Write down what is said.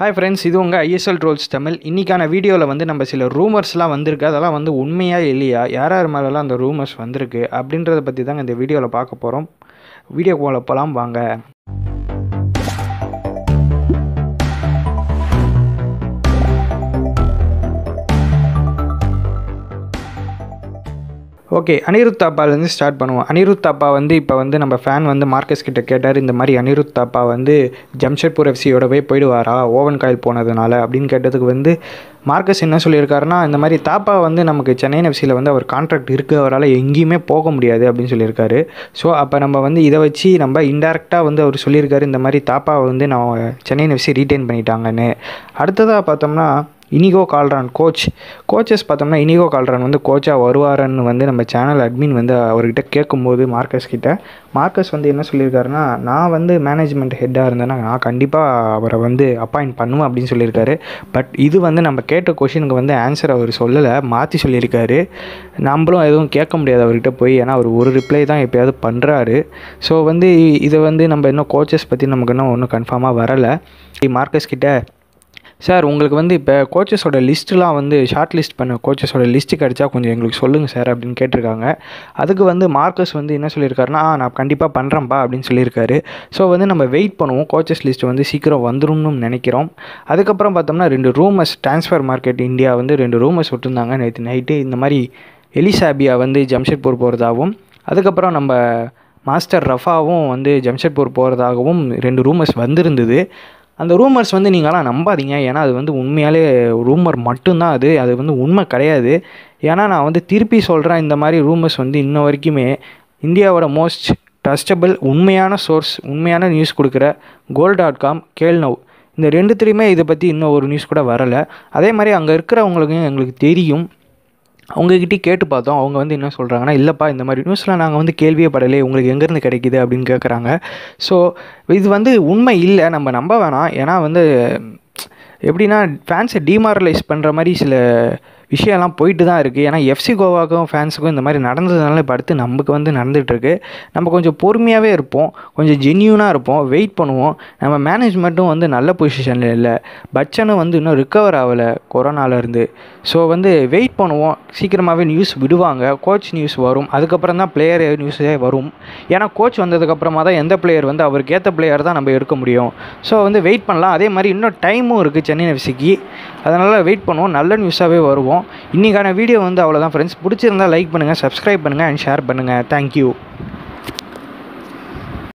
hi friends இது உங்கள் ISL trolls Tamil இன்றைக்கான வீடியோவில் வந்து நம்ம சில ரூமர்ஸ்லாம் வந்திருக்கு அதெல்லாம் வந்து உண்மையாக இல்லையா யார் யார் மேலெல்லாம் அந்த ரூமர்ஸ் வந்திருக்கு அப்படின்றத பற்றி தாங்க இந்த வீடியோவில் பார்க்க போகிறோம் வீடியோ போகலாம் வாங்க ஓகே அனிருத் தாப்பாலேருந்து ஸ்டார்ட் பண்ணுவோம் அனிருத் தாப்பா வந்து இப்போ வந்து நம்ம ஃபேன் வந்து மார்க்கஸ் கிட்ட கேட்டார் இந்த மாதிரி அனிருத் தாப்பா வந்து ஜம்ஷெட்பூர் எஃப்சியோட போய் போயிடுவாரா ஓவன் காயில் போனதுனால அப்படின்னு கேட்டதுக்கு வந்து மார்க்கஸ் என்ன சொல்லியிருக்காருன்னா இந்த மாதிரி தாப்பா வந்து நமக்கு சென்னை எஃப்சியில் வந்து அவர் கான்ட்ராக்ட் இருக்குது அவரால் எங்கேயுமே போக முடியாது அப்படின்னு சொல்லியிருக்காரு ஸோ அப்போ நம்ம வந்து இதை வச்சு நம்ம இன்டெரக்டாக வந்து அவர் சொல்லியிருக்காரு இந்த மாதிரி தாப்பாவை வந்து நான் சென்னை எஃப்சி ரீட்டைன் பண்ணிட்டாங்கன்னு அடுத்ததாக பார்த்தோம்னா இனிகோ கால்ரான் கோச் கோச்சஸ் பார்த்தோம்னா இனிகோ கால்ரான் வந்து கோச்சாக வருவாரன்னு வந்து நம்ம சேனல் அட்மின் வந்து அவர்கிட்ட கேட்கும்போது மார்க்கஸ் கிட்ட மார்க்கஸ் வந்து என்ன சொல்லியிருக்காருன்னா நான் வந்து மேனேஜ்மெண்ட் ஹெட்டாக இருந்தேன்னா நான் கண்டிப்பாக அவரை வந்து அப்பாயிண்ட் பண்ணுவேன் அப்படின்னு சொல்லியிருக்காரு பட் இது வந்து நம்ம கேட்ட கொஷினுக்கு வந்து ஆன்சர் அவர் சொல்லலை மாற்றி சொல்லியிருக்காரு நம்மளும் எதுவும் கேட்க முடியாது அவர்கிட்ட போய் ஏன்னா அவர் ஒரு ரிப்ளை தான் எப்போயாவது பண்ணுறாரு ஸோ வந்து இதை வந்து நம்ம இன்னும் கோச்சஸ் பற்றி நமக்கு இன்னும் ஒன்றும் கன்ஃபார்மாக வரலை மார்க்கஸ் கிட்ட சார் உங்களுக்கு வந்து இப்போ கோச்சஸோட லிஸ்ட்டுலாம் வந்து ஷார்ட் லிஸ்ட் பண்ண கோச்சஸோட லிஸ்ட்டு கிடச்சா கொஞ்சம் எங்களுக்கு சொல்லுங்கள் சார் அப்படின்னு கேட்டிருக்காங்க அதுக்கு வந்து மார்க்கஸ் வந்து என்ன சொல்லியிருக்காருன்னா நான் கண்டிப்பாக பண்ணுறேன்ப்பா அப்படின்னு சொல்லியிருக்காரு ஸோ வந்து நம்ம வெயிட் பண்ணுவோம் கோச்சஸ் லிஸ்ட் வந்து சீக்கிரம் வந்துடும்னு நினைக்கிறோம் அதுக்கப்புறம் பார்த்தோம்னா ரெண்டு ரூமர்ஸ் ட்ரான்ஸ்ஃபர் மார்க்கெட் இந்தியா வந்து ரெண்டு ரூமர்ஸ் விட்டுருந்தாங்க நேற்று நைட்டு இந்த மாதிரி எலிசாபியா வந்து ஜம்ஷெட்பூர் போகிறதாகவும் அதுக்கப்புறம் நம்ம மாஸ்டர் ரஃபாவும் வந்து ஜம்ஷெட்பூர் போகிறதாகவும் ரெண்டு ரூமர்ஸ் வந்திருந்தது அந்த ரூமர்ஸ் வந்து நீங்களாம் நம்பாதீங்க ஏன்னா அது வந்து உண்மையாலே ரூமர் மட்டும்தான் அது அது வந்து உண்மை கிடையாது ஏன்னா நான் வந்து திருப்பி சொல்கிறேன் இந்த மாதிரி ரூமர்ஸ் வந்து இன்ன வரைக்குமே இந்தியாவோட மோஸ்ட் ட்ரஸ்டபிள் உண்மையான சோர்ஸ் உண்மையான நியூஸ் கொடுக்குற கோல் டாட் காம் கேள்நவ் இந்த ரெண்டுத்துலேயுமே இதை பற்றி இன்னும் ஒரு நியூஸ் கூட வரலை அதே மாதிரி அங்கே இருக்கிறவங்களுக்கு எங்களுக்கு தெரியும் அவங்கக்கிட்டே கேட்டு பார்த்தோம் அவங்க வந்து என்ன சொல்கிறாங்கன்னா இல்லைப்பா இந்த மாதிரி நியூஸ்லாம் நாங்கள் வந்து கேள்வியே படலையே உங்களுக்கு எங்கேருந்து கிடைக்கிது அப்படின்னு கேட்குறாங்க ஸோ இது வந்து உண்மை இல்லை நம்ம நம்ப வேணாம் ஏன்னா வந்து எப்படின்னா ஃபேன்ஸை டிமாரலைஸ் பண்ணுற மாதிரி சில விஷயம்லாம் போயிட்டு தான் இருக்குது ஏன்னா எஃப்சி கோவாக்கும் ஃபேன்ஸுக்கும் இந்த மாதிரி நடந்ததுனால இப்போ அடுத்து நமக்கு வந்து நடந்துகிட்ருக்கு நம்ம கொஞ்சம் பொறுமையாகவே இருப்போம் கொஞ்சம் ஜென்யூனாக இருப்போம் வெயிட் பண்ணுவோம் நம்ம மேனேஜ்மெண்ட்டும் வந்து நல்ல பொசிஷனில் இல்லை பச்சனும் வந்து இன்னும் ரிக்கவர் ஆகலை கொரோனாவிலேருந்து ஸோ வந்து வெயிட் பண்ணுவோம் சீக்கிரமாகவே நியூஸ் விடுவாங்க கோச் நியூஸ் வரும் அதுக்கப்புறம் தான் பிளேயர் நியூஸே வரும் ஏன்னா கோச் வந்ததுக்கப்புறமா தான் எந்த பிளேயர் வந்து அவருக்கு ஏற்ற பிளேயர் தான் நம்ம எடுக்க முடியும் ஸோ வந்து வெயிட் பண்ணலாம் அதே மாதிரி இன்னும் டைமும் இருக்குது சென்னை எஃப்சிக்கு அதனால் வெயிட் பண்ணுவோம் நல்ல நியூஸாகவே வருவோம் இன்றைக்கான வீடியோ வந்து அவ்வளோதான் ஃப்ரெண்ட்ஸ் பிடிச்சிருந்தால் லைக் பண்ணுங்கள் சப்ஸ்கிரைப் பண்ணுங்கள் அண்ட் ஷேர் பண்ணுங்கள் தேங்க்யூ